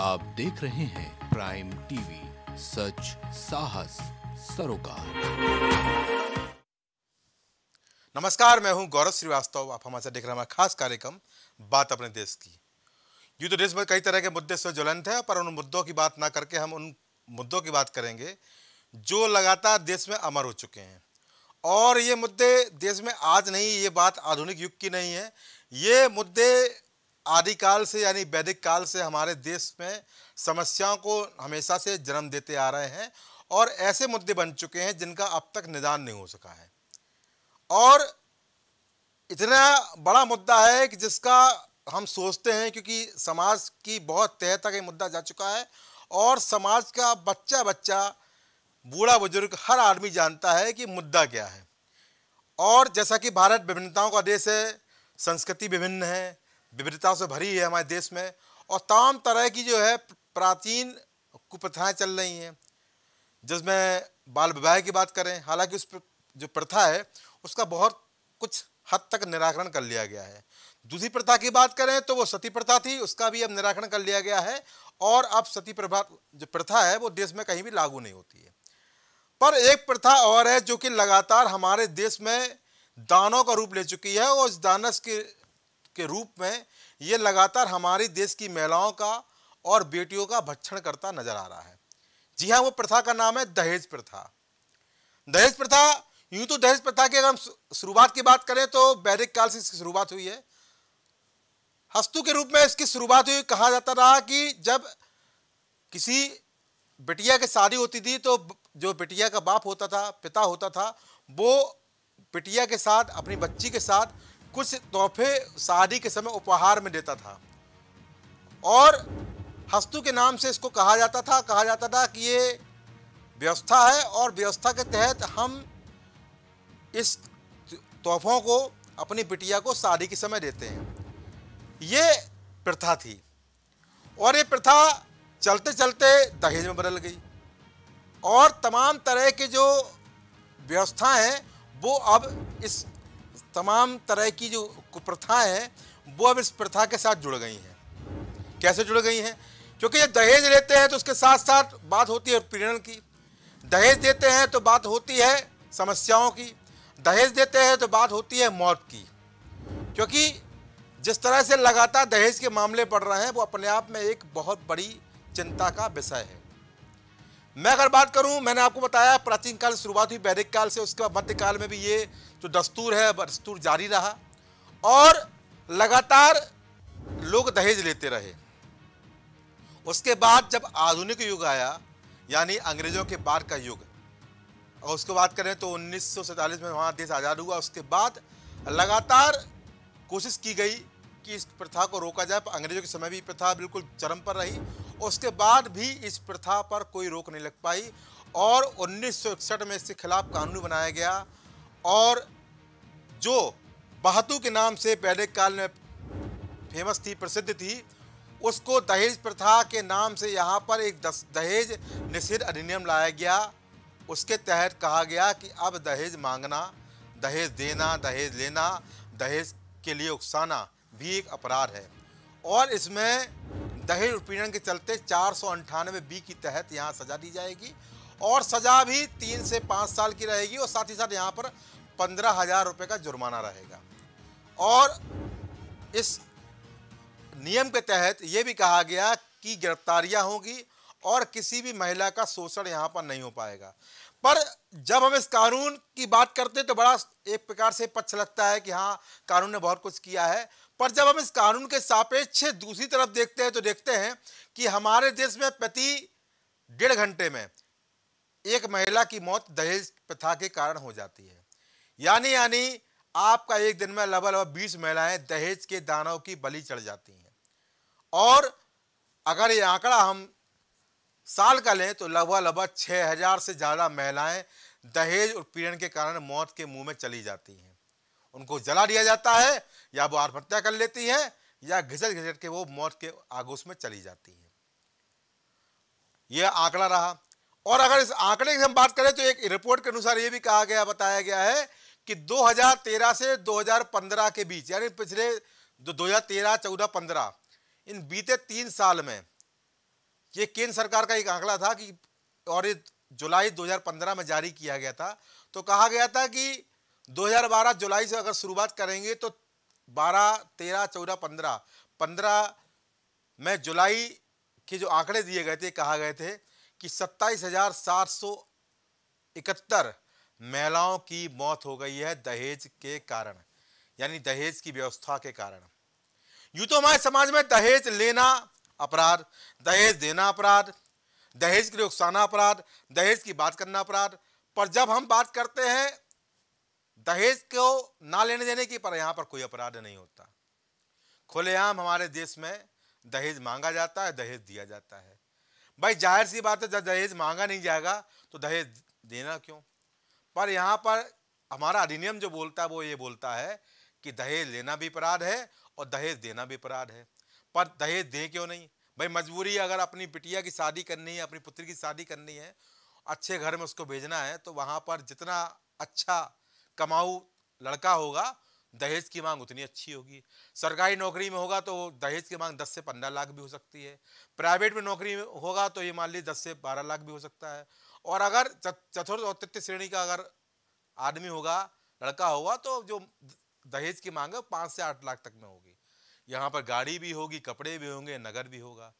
आप देख रहे हैं प्राइम टीवी सच साहस सरोकार नमस्कार मैं हूं गौरव श्रीवास्तव आप हमारे साथ देख रहे हैं हमारा खास कार्यक्रम बात अपने देश की यूं तो देश में कई तरह के मुद्दे से ज्वलंत है पर उन मुद्दों की बात ना करके हम उन मुद्दों की बात करेंगे जो लगातार देश में अमर हो चुके हैं और ये मुद्दे देश में आज नहीं ये बात आधुनिक युग की नहीं है ये मुद्दे आदिकाल से यानी वैदिक काल से हमारे देश में समस्याओं को हमेशा से जन्म देते आ रहे हैं और ऐसे मुद्दे बन चुके हैं जिनका अब तक निदान नहीं हो सका है और इतना बड़ा मुद्दा है कि जिसका हम सोचते हैं क्योंकि समाज की बहुत तह तक ये मुद्दा जा चुका है और समाज का बच्चा बच्चा बूढ़ा बुजुर्ग हर आदमी जानता है कि मुद्दा क्या है और जैसा कि भारत विभिन्नताओं का देश है संस्कृति विभिन्न है विविधता से भरी है हमारे देश में और तमाम तरह की जो है प्राचीन कुप्रथाएँ चल रही हैं जिसमें बाल विवाह की बात करें हालांकि उस जो प्रथा है उसका बहुत कुछ हद तक निराकरण कर लिया गया है दूसरी प्रथा की बात करें तो वो सती प्रथा थी उसका भी अब निराकरण कर लिया गया है और अब सती प्रभा जो प्रथा है वो देश में कहीं भी लागू नहीं होती है पर एक प्रथा और है जो कि लगातार हमारे देश में दानों का रूप ले चुकी है और उस दानस के के रूप में ये लगातार हमारे देश की महिलाओं का और बेटियों का भक्षण करता नजर आ रहा है जी हाँ वो प्रथा का नाम है दहेज प्रथा दहेज प्रथा यूं तो दहेज प्रथा की अगर हम शुरुआत की बात करें तो वैदिक काल से इसकी शुरुआत हुई है हस्तु के रूप में इसकी शुरुआत हुई कहा जाता रहा कि जब किसी बिटिया की शादी होती थी तो जो बिटिया का बाप होता था पिता होता था वो बिटिया के साथ अपनी बच्ची के साथ कुछ तोहफे शादी के समय उपहार में देता था और हस्तु के नाम से इसको कहा जाता था कहा जाता था कि ये व्यवस्था है और व्यवस्था के तहत हम इस तोहफों को अपनी बिटिया को शादी के समय देते हैं ये प्रथा थी और ये प्रथा चलते चलते दहेज में बदल गई और तमाम तरह के जो व्यवस्थाएं हैं वो अब इस तमाम तरह की जो कुप्रथाएँ हैं वो अब इस प्रथा के साथ जुड़ गई हैं कैसे जुड़ गई हैं क्योंकि ये दहेज लेते हैं तो उसके साथ साथ बात होती है उत्पीड़न की दहेज देते हैं तो बात होती है समस्याओं की दहेज देते हैं तो बात होती है मौत की क्योंकि जिस तरह से लगातार दहेज के मामले पड़ रहे हैं वो अपने आप में एक बहुत बड़ी चिंता का विषय है मैं अगर बात करूं मैंने आपको बताया प्राचीन काल शुरुआत हुई वैदिक काल से उसके बाद मध्यकाल में भी ये जो दस्तूर है दस्तूर जारी रहा और लगातार लोग दहेज लेते रहे उसके बाद जब आधुनिक युग आया यानी अंग्रेजों के बाद का युग और उसके बात करें तो उन्नीस में वहाँ देश आज़ाद हुआ उसके बाद लगातार कोशिश की गई कि इस प्रथा को रोका जाए पर अंग्रेजों के समय भी प्रथा बिल्कुल चरम पर रही उसके बाद भी इस प्रथा पर कोई रोक नहीं लग पाई और उन्नीस में इसके खिलाफ कानून बनाया गया और जो बहतु के नाम से पहले काल में फेमस थी प्रसिद्ध थी उसको दहेज प्रथा के नाम से यहाँ पर एक दहेज निषेध अधिनियम लाया गया उसके तहत कहा गया कि अब दहेज मांगना दहेज देना दहेज लेना दहेज के लिए उकसाना भी एक अपराध है और इसमें दहेज उत्पीड़न के चलते चार सौ अंठानवे बी की तहत यहाँ सजा दी जाएगी और सज़ा भी तीन से पाँच साल की रहेगी और साथ ही साथ यहाँ पर पंद्रह हज़ार रुपये का जुर्माना रहेगा और इस नियम के तहत ये भी कहा गया कि गिरफ्तारियां होंगी और किसी भी महिला का शोषण यहाँ पर नहीं हो पाएगा पर जब हम इस कानून की बात करते हैं तो बड़ा एक प्रकार से पक्ष लगता है कि हाँ कानून ने बहुत कुछ किया है पर जब हम इस कानून के सापेक्ष दूसरी तरफ देखते हैं तो देखते हैं कि हमारे देश में प्रति डेढ़ घंटे में एक महिला की मौत दहेज प्रथा के कारण हो जाती है यानी यानी आपका एक दिन में लगभग लगभग बीस महिलाएं दहेज के दानों की बलि चढ़ जाती हैं और अगर ये आंकड़ा हम साल का लें तो लगभग लगभग छः हजार से ज़्यादा महिलाएं दहेज और पीड़न के कारण मौत के मुंह में चली जाती हैं उनको जला दिया जाता है या वो आत्महत्या कर लेती हैं या घिसट घिसट के वो मौत के आगोश में चली जाती हैं यह आंकड़ा रहा और अगर इस आंकड़े की हम बात करें तो एक रिपोर्ट के अनुसार ये भी कहा गया बताया गया है कि 2013 से 2015 के बीच यानी पिछले दो हजार तेरह चौदह पंद्रह इन बीते तीन साल में ये केंद्र सरकार का एक आंकड़ा था कि और ये जुलाई 2015 में जारी किया गया था तो कहा गया था कि 2012 जुलाई से अगर शुरुआत करेंगे तो 12 13 14 15 15 में जुलाई के जो आंकड़े दिए गए थे कहा गए थे कि सत्ताईस हजार सात सौ इकहत्तर महिलाओं की मौत हो गई है दहेज के कारण यानी दहेज की व्यवस्था के कारण यू तो हमारे समाज में दहेज लेना अपराध दहेज देना अपराध दहेज के लिए उकसाना अपराध दहेज की बात करना अपराध पर जब हम बात करते हैं दहेज को ना लेने देने की पर यहाँ पर कोई अपराध नहीं होता खुलेआम हमारे देश में दहेज मांगा जाता है दहेज दिया जाता है भाई जाहिर सी बात है जब दहेज मांगा नहीं जाएगा तो दहेज देना क्यों पर यहाँ पर हमारा अधिनियम जो बोलता है वो ये बोलता है कि दहेज लेना भी अपराध है और दहेज देना भी अपराध है पर दहेज दें क्यों नहीं भाई मजबूरी अगर अपनी बिटिया की शादी करनी है अपनी पुत्री की शादी करनी है अच्छे घर में उसको भेजना है तो वहाँ पर जितना अच्छा कमाऊ लड़का होगा दहेज की मांग उतनी अच्छी होगी सरकारी नौकरी में होगा तो दहेज की मांग 10 से 15 लाख भी हो सकती है प्राइवेट में नौकरी में होगा तो ये मान लीजिए 10 से 12 लाख भी हो सकता है और अगर चतुर्थ और तृतीय श्रेणी का अगर आदमी होगा लड़का होगा तो जो दहेज की मांग है पाँच से आठ लाख तक में होगी यहाँ पर गाड़ी भी होगी कपड़े भी होंगे नगर भी होगा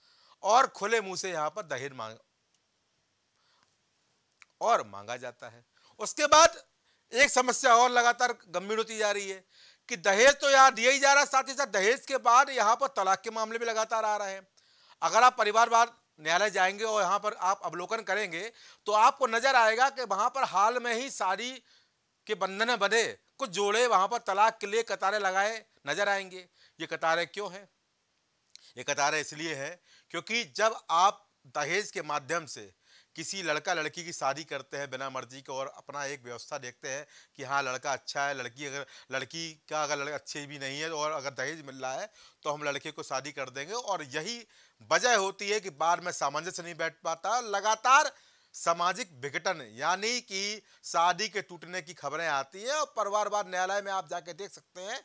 और खुले मुँह से यहाँ पर दहेज मांग और मांगा जाता है उसके बाद एक समस्या और लगातार गंभीर होती जा रही है कि दहेज तो यहाँ दिया ही जा रहा है साथ ही साथ दहेज के बाद यहाँ पर तलाक के मामले भी लगातार आ रहे हैं अगर आप परिवारवाद न्यायालय जाएंगे और यहाँ पर आप अवलोकन करेंगे तो आपको नजर आएगा कि वहाँ पर हाल में ही सारी के बंधन बने कुछ जोड़े वहाँ पर तलाक के लिए कतारें लगाए नजर आएंगे ये कतारें क्यों हैं ये कतारें इसलिए है क्योंकि जब आप दहेज के माध्यम से किसी लड़का लड़की की शादी करते हैं बिना मर्जी के और अपना एक व्यवस्था देखते हैं कि हाँ लड़का अच्छा है लड़की अगर लड़की का अगर लड़का अच्छे भी नहीं है और अगर दहेज मिल रहा है तो हम लड़के को शादी कर देंगे और यही वजह होती है कि बाद में सामंजस्य नहीं बैठ पाता लगातार सामाजिक विघटन यानी कि शादी के टूटने की खबरें आती है और बार न्यायालय में आप जाके देख सकते हैं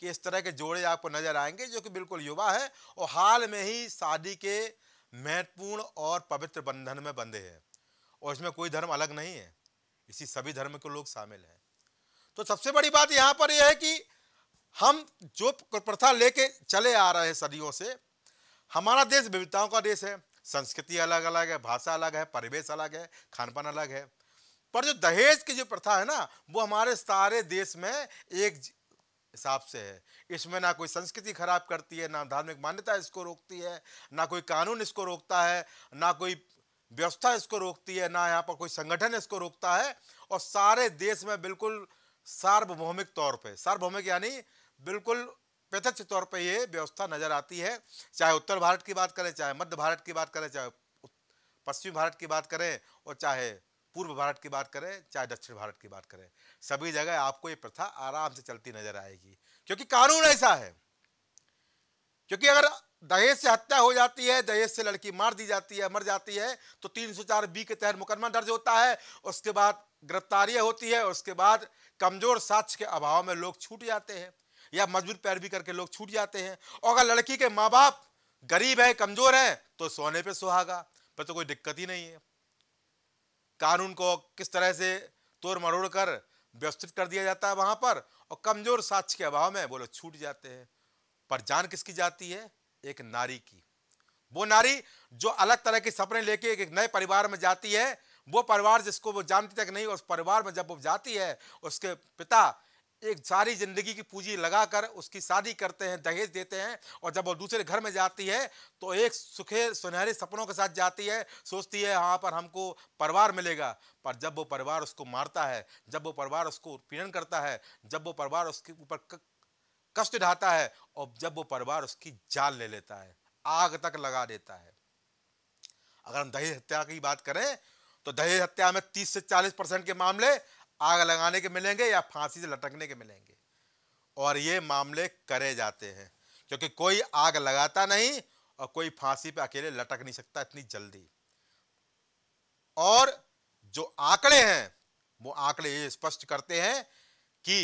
कि इस तरह के जोड़े आपको नजर आएंगे जो कि बिल्कुल युवा है और हाल में ही शादी के महत्वपूर्ण और पवित्र बंधन में बंधे हैं और इसमें कोई धर्म अलग नहीं है इसी सभी धर्म के लोग शामिल हैं तो सबसे बड़ी बात यहाँ पर यह है कि हम जो प्रथा लेके चले आ रहे हैं सदियों से हमारा देश विविधताओं का देश है संस्कृति अलग अलग है भाषा अलग है परिवेश अलग है खान पान अलग है पर जो दहेज की जो प्रथा है ना वो हमारे सारे देश में एक हिसाब से है इसमें ना कोई संस्कृति खराब करती है ना धार्मिक मान्यता इसको रोकती है ना कोई कानून इसको रोकता है ना कोई व्यवस्था इसको रोकती है ना यहाँ पर कोई संगठन इसको रोकता है और सारे देश में बिल्कुल सार्वभौमिक तौर पे सार्वभौमिक यानी बिल्कुल प्रत्यक्ष तौर पे ये व्यवस्था नज़र आती है चाहे उत्तर भारत की बात करें चाहे मध्य भारत की बात करें चाहे पश्चिम भारत की बात करें और चाहे पूर्व भारत की बात करें चाहे दक्षिण भारत की बात करें सभी जगह आपको ये प्रथा आराम से चलती नजर आएगी क्योंकि कानून ऐसा है क्योंकि अगर दहेज से हत्या हो जाती है दहेज से लड़की मार दी जाती है मर जाती है तो तीन सौ चार बी के तहत मुकदमा दर्ज होता है उसके बाद गिरफ्तारियां होती है उसके बाद कमजोर साक्ष्य के अभाव में लोग छूट जाते हैं या मजबूर पैरवी करके लोग छूट जाते हैं और अगर लड़की के माँ बाप गरीब है कमजोर है तो सोने पे सुहागा पर तो कोई दिक्कत ही नहीं है कानून को किस तरह से तोड़ मरोड़ कर व्यवस्थित कर दिया जाता है वहाँ पर और कमज़ोर साक्ष के अभाव में बोलो छूट जाते हैं पर जान किसकी जाती है एक नारी की वो नारी जो अलग तरह के सपने लेके एक, एक नए परिवार में जाती है वो परिवार जिसको वो जानती तक नहीं उस परिवार में जब वो जाती है उसके पिता एक सारी जिंदगी की पूंजी लगाकर उसकी शादी करते हैं दहेज देते हैं और जब वो दूसरे घर में जाती है तो एक सुखे सुनहरे सपनों के साथ जाती है सोचती है यहाँ पर हमको परिवार मिलेगा पर जब वो परिवार उसको मारता है जब वो परिवार उसको उत्पीड़न करता है जब वो परिवार उसके ऊपर कष्ट ढाता है और जब वो परिवार उसकी जाल ले लेता है आग तक लगा देता है अगर हम दहेज हत्या की बात करें तो दहेज हत्या में 30 से 40 परसेंट के मामले आग लगाने के मिलेंगे या फांसी से लटकने के मिलेंगे और ये मामले करे जाते हैं क्योंकि कोई आग लगाता नहीं और कोई फांसी पे अकेले लटक नहीं सकता इतनी जल्दी और जो आंकड़े हैं वो आंकड़े ये स्पष्ट करते हैं कि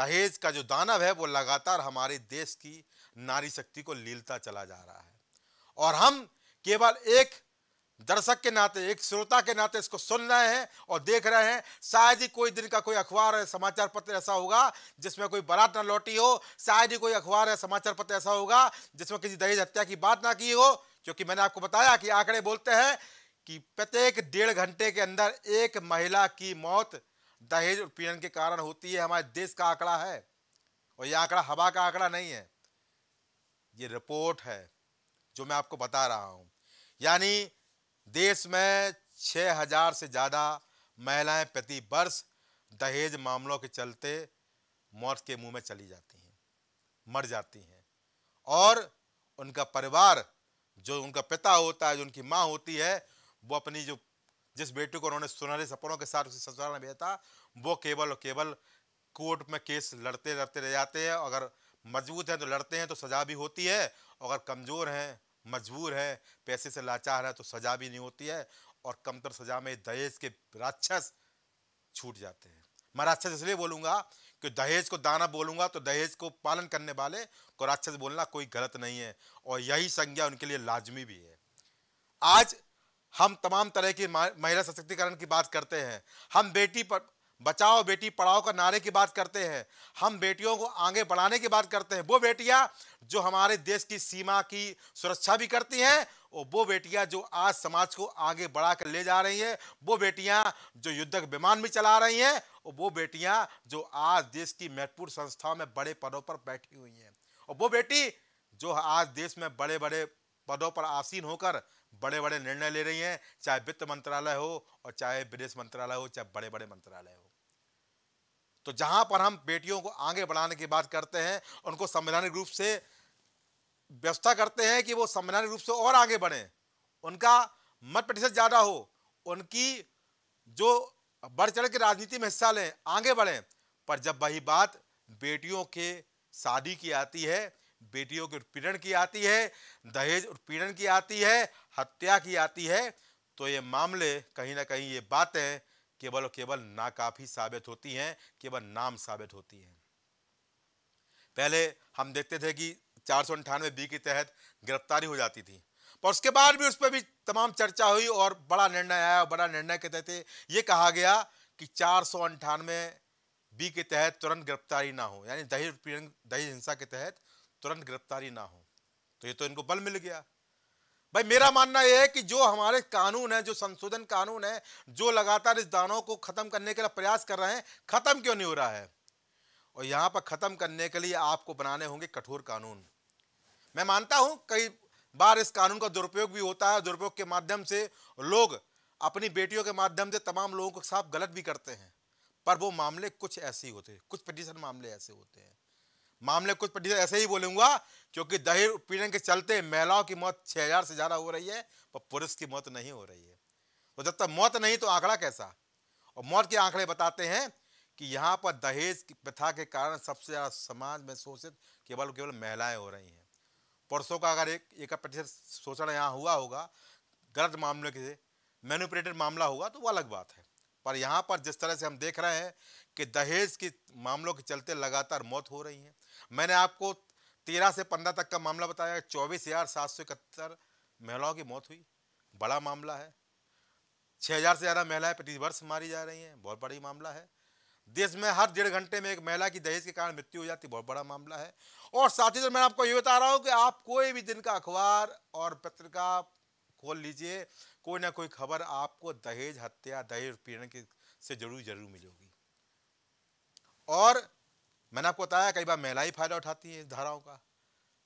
दहेज का जो दानव है वो लगातार हमारे देश की नारी शक्ति को लीलता चला जा रहा है और हम केवल एक दर्शक के नाते एक श्रोता के नाते इसको सुन रहे हैं और देख रहे हैं शायद ही कोई दिन का कोई अखबार या समाचार पत्र ऐसा होगा जिसमें कोई बारात ना लौटी हो शायद ही कोई अखबार या समाचार पत्र ऐसा होगा जिसमें किसी दहेज हत्या की बात ना की हो क्योंकि मैंने आपको बताया कि आंकड़े बोलते हैं कि प्रत्येक डेढ़ घंटे के अंदर एक महिला की मौत दहेज उत्पीड़न के कारण होती है हमारे देश का आंकड़ा है और यह आंकड़ा हवा का आंकड़ा नहीं है ये रिपोर्ट है जो मैं आपको बता रहा हूँ यानी देश में 6000 से ज़्यादा महिलाएं प्रति वर्ष दहेज मामलों के चलते मौत के मुंह में चली जाती हैं मर जाती हैं और उनका परिवार जो उनका पिता होता है जो उनकी माँ होती है वो अपनी जो जिस बेटे को उन्होंने सुनहरे सपनों के साथ उसे ससुराल में भेजा वो केवल और केवल कोर्ट में केस लड़ते लड़ते रह जाते हैं अगर मजबूत हैं तो लड़ते हैं तो सजा भी होती है अगर कमज़ोर हैं मजबूर है पैसे से लाचार है तो सजा भी नहीं होती है और कमतर सजा में दहेज के राक्षस छूट जाते हैं मैं राक्षस इसलिए बोलूँगा कि दहेज को दाना बोलूँगा तो दहेज को पालन करने वाले को राक्षस बोलना कोई गलत नहीं है और यही संज्ञा उनके लिए लाजमी भी है आज हम तमाम तरह की महिला सशक्तिकरण की बात करते हैं हम बेटी पर बचाओ बेटी पढ़ाओ का नारे की बात करते हैं हम बेटियों को आगे बढ़ाने की बात करते हैं वो बेटियां जो हमारे देश की सीमा की सुरक्षा भी करती हैं और वो बेटियां जो आज समाज को आगे बढ़ा कर ले जा रही हैं वो बेटियां जो युद्धक विमान भी चला रही हैं और वो बेटियां जो आज देश की महत्वपूर्ण संस्थाओं में बड़े पदों पर बैठी हुई हैं और वो बेटी जो आज देश में बड़े बड़े पदों पर आसीन होकर बड़े बड़े निर्णय ले रही हैं चाहे वित्त मंत्रालय हो और चाहे विदेश मंत्रालय हो चाहे बड़े बड़े मंत्रालय हो तो जहां पर हम बेटियों को आगे बढ़ाने की बात करते हैं उनको संवैधानिक रूप से व्यवस्था करते हैं कि वो संवैधानिक रूप से और आगे बढ़ें उनका मत प्रतिशत ज़्यादा हो उनकी जो बढ़ चढ़ के राजनीति में हिस्सा लें आगे बढ़ें पर जब वही बात बेटियों के शादी की आती है बेटियों के उत्पीड़न की आती है दहेज उत्पीड़न की आती है हत्या की आती है तो ये मामले कहीं ना कहीं ये बातें केवल और केवल नाकाफी साबित होती हैं केवल नाम साबित होती हैं पहले हम देखते थे कि चार सौ अंठानवे बी के तहत गिरफ्तारी हो जाती थी पर उसके बाद भी उस पर भी तमाम चर्चा हुई और बड़ा निर्णय आया और बड़ा निर्णय के तहत ये कहा गया कि चार सौ अंठानवे बी के तहत तुरंत गिरफ्तारी ना हो यानी दही दही हिंसा के तहत तुरंत गिरफ्तारी ना हो तो ये तो इनको बल मिल गया भाई मेरा मानना यह है कि जो हमारे कानून है जो संशोधन कानून है जो लगातार इस दानों को ख़त्म करने के लिए प्रयास कर रहे हैं ख़त्म क्यों नहीं हो रहा है और यहाँ पर ख़त्म करने के लिए आपको बनाने होंगे कठोर कानून मैं मानता हूँ कई बार इस कानून का दुरुपयोग भी होता है दुरुपयोग के माध्यम से लोग अपनी बेटियों के माध्यम से तमाम लोगों के साथ गलत भी करते हैं पर वो मामले कुछ ऐसे ही होते हैं कुछ पिटिशन मामले ऐसे होते हैं मामले कुछ प्रतिशत ऐसे ही बोलूंगा क्योंकि दहेज उत्पीड़न के चलते महिलाओं की मौत हजार से ज़्यादा हो रही है पर पुरुष की मौत नहीं हो रही है तो जब तक मौत नहीं तो आंकड़ा कैसा और मौत के आंकड़े बताते हैं कि यहाँ पर दहेज की प्रथा के कारण सबसे ज़्यादा समाज में शोषित केवल केवल महिलाएं हो रही हैं पुरुषों का अगर एक एक प्रतिशत शोषण यहाँ हुआ होगा गलत मामले के मैनुपरेटेड मामला हुआ तो वो अलग बात है पर यहाँ पर जिस तरह से हम देख रहे हैं कि दहेज के मामलों के चलते लगातार मौत हो रही है मैंने आपको तेरह से पंद्रह तक का मामला बताया चौबीस हजार सात सौ इकहत्तर महिलाओं की मौत हुई बड़ा मामला है छह हजार से ज़्यादा महिलाएं प्रतिवर्ष मारी जा रही हैं बहुत बड़ी मामला है देश में हर डेढ़ घंटे में एक महिला की दहेज के कारण मृत्यु हो जाती बहुत बड़ा मामला है और साथ ही साथ मैं आपको ये बता रहा हूँ कि आप कोई भी दिन का अखबार और पत्रिका खोल लीजिए कोई ना कोई खबर आपको दहेज हत्या दहेज पीड़न के से जरूर जरूर मिलेगी और मैंने आपको बताया कई बार महिलाएं फ़ायदा उठाती हैं इस धाराओं का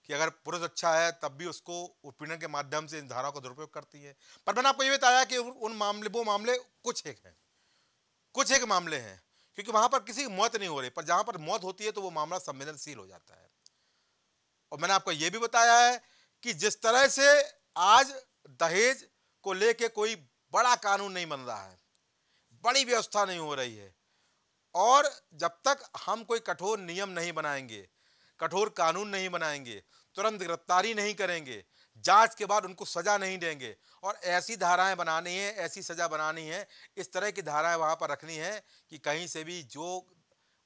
कि अगर पुरुष अच्छा है तब भी उसको उत्पीड़न के माध्यम से इन धाराओं का दुरुपयोग करती है पर मैंने आपको ये बताया कि उन मामले वो मामले कुछ एक हैं कुछ एक मामले हैं क्योंकि वहाँ पर किसी की मौत नहीं हो रही पर जहाँ पर मौत होती है तो वो मामला संवेदनशील हो जाता है और मैंने आपको ये भी बताया है कि जिस तरह से आज दहेज को लेके कोई बड़ा कानून नहीं बन रहा है बड़ी व्यवस्था नहीं हो रही है और जब तक हम कोई कठोर नियम नहीं बनाएंगे कठोर कानून नहीं बनाएंगे तुरंत गिरफ्तारी नहीं करेंगे जांच के बाद उनको सज़ा नहीं देंगे और ऐसी धाराएं बनानी है ऐसी सज़ा बनानी है इस तरह की धाराएं वहाँ पर रखनी है कि कहीं से भी जो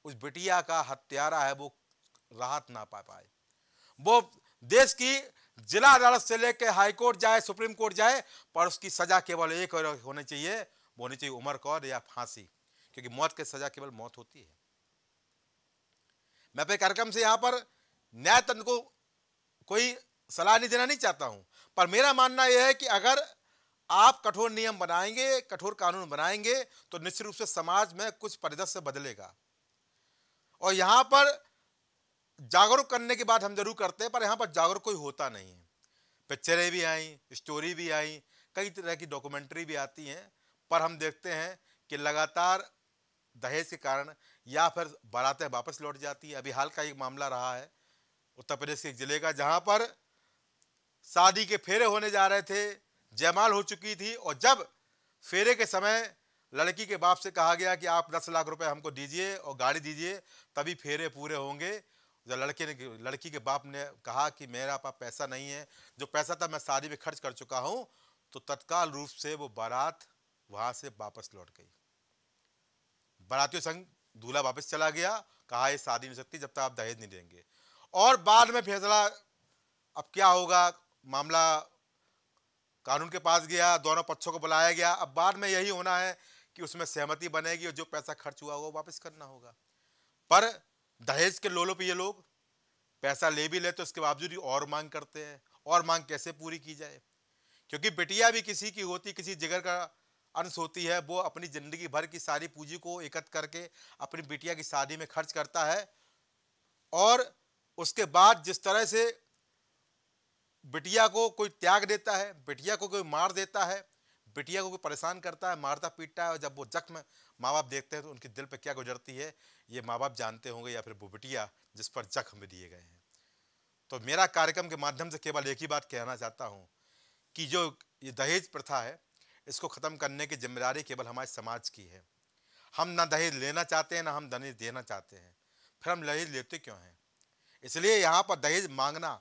उस बिटिया का हत्यारा है वो राहत ना पा पाए वो देश की जिला अदालत से लेकर हाईकोर्ट जाए सुप्रीम कोर्ट जाए पर उसकी सज़ा केवल एक होनी चाहिए वो होनी चाहिए उम्र कौर या फांसी क्योंकि मौत की सजा केवल मौत होती है मैं अपने कार्यक्रम से यहां पर न्याय तंत्र को कोई सलाह नहीं देना नहीं चाहता हूं पर मेरा मानना यह है कि अगर आप कठोर नियम बनाएंगे कठोर कानून बनाएंगे तो निश्चित रूप से समाज में कुछ परिदृश्य बदलेगा और यहां पर जागरूक करने की बात हम जरूर करते हैं पर यहां पर जागरूक कोई होता नहीं है पिक्चरें भी आई स्टोरी भी आई कई तरह की डॉक्यूमेंट्री भी आती हैं पर हम देखते हैं कि लगातार दहेज के कारण या फिर बारातें वापस लौट जाती है अभी हाल का एक मामला रहा है उत्तर प्रदेश के जिले का जहां पर शादी के फेरे होने जा रहे थे जयमाल हो चुकी थी और जब फेरे के समय लड़की के बाप से कहा गया कि आप दस लाख रुपए हमको दीजिए और गाड़ी दीजिए तभी फेरे पूरे होंगे जब लड़के ने लड़की के बाप ने कहा कि मेरा पास पैसा नहीं है जो पैसा था मैं शादी में खर्च कर चुका हूँ तो तत्काल रूप से वो बारात वहाँ से वापस लौट गई बारातियों संग दूल्हा वापस चला गया कहा ये शादी नहीं सकती जब तक आप दहेज नहीं देंगे और बाद में फैसला अब क्या होगा मामला कानून के पास गया दोनों पक्षों को बुलाया गया अब बाद में यही होना है कि उसमें सहमति बनेगी और जो पैसा खर्च हुआ होगा वापस करना होगा पर दहेज के लोलो पे ये लोग पैसा ले भी ले तो उसके बावजूद और मांग करते हैं और मांग कैसे पूरी की जाए क्योंकि बिटिया भी किसी की होती किसी जिगर का अंश होती है वो अपनी ज़िंदगी भर की सारी पूंजी को एकत्र करके अपनी बिटिया की शादी में खर्च करता है और उसके बाद जिस तरह से बिटिया को कोई त्याग देता है बिटिया को कोई मार देता है बिटिया को कोई परेशान करता है मारता पीटता है और जब वो जख्म माँ बाप देखते हैं तो उनके दिल पर क्या गुजरती है ये माँ बाप जानते होंगे या फिर वो बिटिया जिस पर जख्म दिए गए हैं तो मेरा कार्यक्रम के माध्यम से केवल एक ही बात कहना चाहता हूँ कि जो ये दहेज प्रथा है इसको ख़त्म करने की जिम्मेदारी केवल हमारे समाज की है हम ना दहेज लेना चाहते हैं ना हम दहेज देना चाहते हैं फिर हम दहेज लेते क्यों हैं इसलिए यहाँ पर दहेज मांगना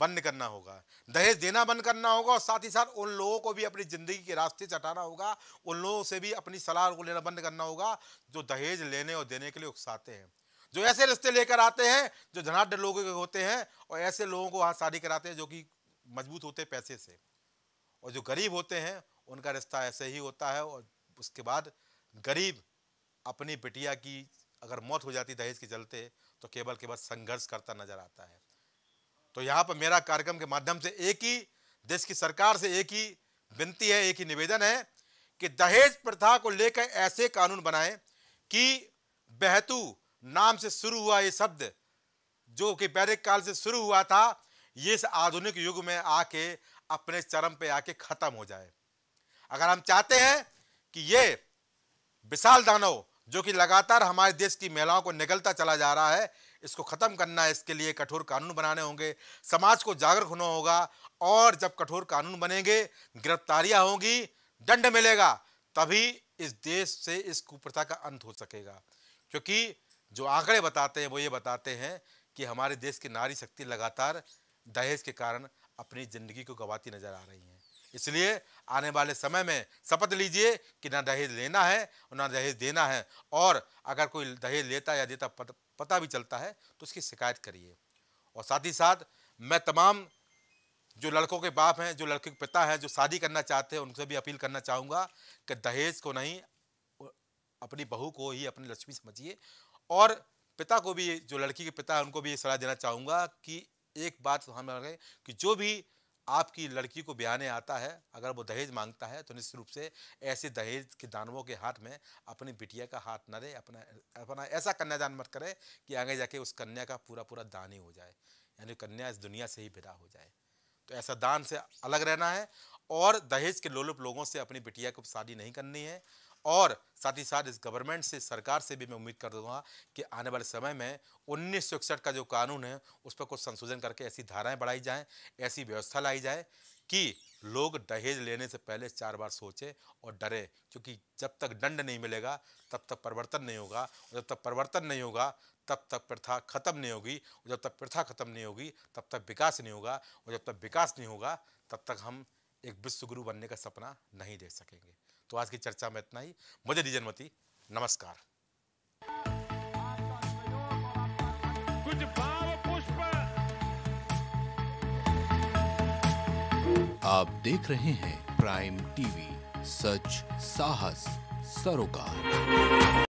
बंद करना होगा दहेज देना बंद करना होगा और साथ ही साथ उन लोगों को भी अपनी ज़िंदगी के रास्ते चटाना होगा उन लोगों से भी अपनी सलाह को लेना बंद करना होगा जो दहेज लेने और देने के लिए उकसाते हैं जो ऐसे रिश्ते लेकर आते हैं जो धनाढ़ लोगों के होते हैं और ऐसे लोगों को हाथ शादी कराते हैं जो कि मजबूत होते हैं पैसे से और जो गरीब होते हैं उनका रिश्ता ऐसे ही होता है और उसके बाद गरीब अपनी बिटिया की अगर मौत हो जाती दहेज के चलते तो केवल केवल संघर्ष करता नजर आता है तो यहाँ पर मेरा कार्यक्रम के माध्यम से एक ही देश की सरकार से एक ही विनती है एक ही निवेदन है कि दहेज प्रथा को लेकर ऐसे कानून बनाएं कि बहतू नाम से शुरू हुआ ये शब्द जो कि वैदिक काल से शुरू हुआ था ये इस आधुनिक युग में आके अपने चरम पे आके ख़त्म हो जाए अगर हम चाहते हैं कि ये विशाल दानव जो कि लगातार हमारे देश की महिलाओं को निगलता चला जा रहा है इसको ख़त्म करना है इसके लिए कठोर कानून बनाने होंगे समाज को जागरूक होना होगा और जब कठोर कानून बनेंगे गिरफ्तारियां होंगी दंड मिलेगा तभी इस देश से इस कुप्रथा का अंत हो सकेगा क्योंकि जो आंकड़े बताते हैं वो ये बताते हैं कि हमारे देश की नारी शक्ति लगातार दहेज के कारण अपनी ज़िंदगी को गंवाती नज़र आ रही हैं इसलिए आने वाले समय में शपथ लीजिए कि ना दहेज लेना है और ना दहेज देना है और अगर कोई दहेज लेता या देता पता भी चलता है तो उसकी शिकायत करिए और साथ ही साथ मैं तमाम जो लड़कों के बाप हैं जो लड़के के पिता हैं जो शादी करना चाहते हैं उनसे भी अपील करना चाहूँगा कि दहेज को नहीं अपनी बहू को ही अपनी लक्ष्मी समझिए और पिता को भी जो लड़की के पिता है उनको भी ये सलाह देना चाहूँगा कि एक बात तो हमें कि जो भी आपकी लड़की को ब्याहने आता है अगर वो दहेज मांगता है तो निश्चित रूप से ऐसे दहेज के दानवों के हाथ में अपनी बिटिया का हाथ न दे अपना अपना ऐसा कन्यादान मत करे कि आगे जाके उस कन्या का पूरा पूरा दान ही हो जाए यानी कन्या इस दुनिया से ही विदा हो जाए तो ऐसा दान से अलग रहना है और दहेज के लोलुप लोगों से अपनी बिटिया को शादी नहीं करनी है और साथ ही साथ इस गवर्नमेंट से सरकार से भी मैं उम्मीद कर दूंगा कि आने वाले समय में उन्नीस का जो कानून है उस पर कुछ संशोधन करके ऐसी धाराएं बढ़ाई जाएं ऐसी व्यवस्था लाई जाए कि लोग दहेज लेने से पहले चार बार सोचें और डरे क्योंकि जब तक दंड नहीं मिलेगा तब तक परिवर्तन नहीं होगा और जब तक परिवर्तन नहीं होगा तब तक प्रथा खत्म नहीं होगी और जब तक प्रथा खत्म नहीं होगी तब तक विकास नहीं होगा और जब तक विकास नहीं होगा तब तक हम एक विश्वगुरु बनने का सपना नहीं देख सकेंगे तो आज की चर्चा में इतना ही मुझे मती नमस्कार कुछ पुष्प आप देख रहे हैं प्राइम टीवी सच साहस सरोकार